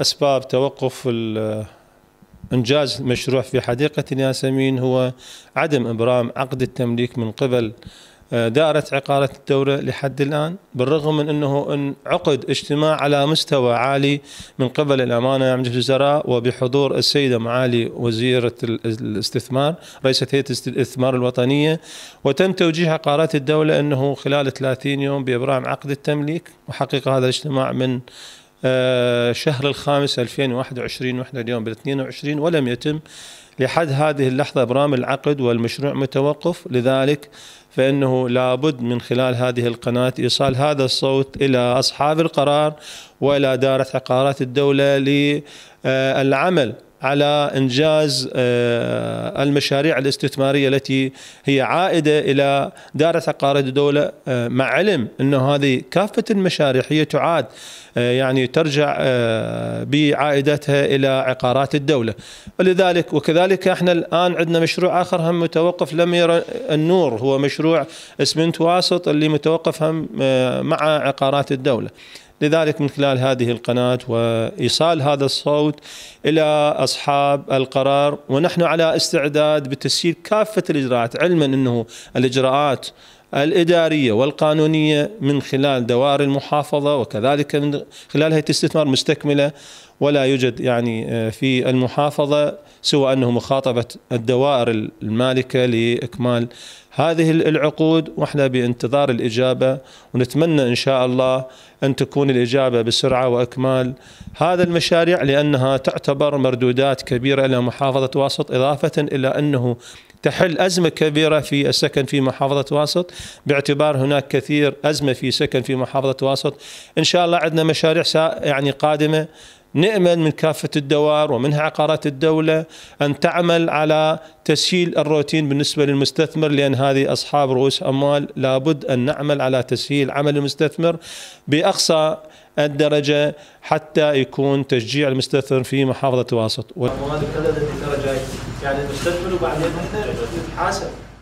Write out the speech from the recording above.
أسباب توقف إنجاز مشروع في حديقة الياسمين هو عدم إبرام عقد التمليك من قبل آه، دائرة عقارة الدولة لحد الآن بالرغم من أنه إن عقد اجتماع على مستوى عالي من قبل الأمانة مجلس الوزراء وبحضور السيدة معالي وزيرة الاستثمار رئيسة هيئة الاستثمار الوطنية وتم توجيه عقارات الدولة أنه خلال 30 يوم بإبرام عقد التمليك وحقق هذا الاجتماع من آه، شهر الخامس 2021 واحنا اليوم بال 22 ولم يتم لحد هذه اللحظة إبرام العقد والمشروع متوقف لذلك فإنه لابد من خلال هذه القناة إيصال هذا الصوت إلى أصحاب القرار وإلى دارة عقارات الدولة للعمل على انجاز آه، المشاريع الاستثماريه التي هي عائده الى دار عقارات الدوله آه، مع علم انه هذه كافه المشاريع هي تعاد آه، يعني ترجع بعائداتها الى عقارات الدوله ولذلك وكذلك احنا الان عندنا مشروع اخر هم متوقف لم يرى النور هو مشروع اسمنت واسط اللي متوقف هم مع عقارات الدوله لذلك من خلال هذه القناة وإيصال هذا الصوت إلى أصحاب القرار ونحن على استعداد بتسهيل كافة الإجراءات علما أنه الإجراءات الإدارية والقانونية من خلال دوائر المحافظة وكذلك من خلال هيئة الاستثمار مستكملة ولا يوجد يعني آه، في المحافظة سوى أنه مخاطبة الدوائر المالكة لإكمال هذه العقود واحنا بانتظار الإجابة ونتمنى إن شاء الله أن تكون الإجابة بسرعة وإكمال هذا المشاريع لأنها تعتبر مردودات كبيرة إلى محافظة واسط إضافة إلى أنه تحل أزمة كبيرة في السكن في محافظة واسط باعتبار هناك كثير أزمة في سكن في محافظة واسط إن شاء الله عندنا مشاريع يعني قادمة نأمل من كافة الدوائر ومنها عقارات الدولة أن تعمل على تسهيل الروتين بالنسبة للمستثمر لأن هذه أصحاب رؤوس أموال لابد أن نعمل على تسهيل عمل المستثمر بأقصى الدرجة حتى يكون تشجيع المستثمر في محافظة واسط. يعني المستثمر وبعدين نحن نتحاسب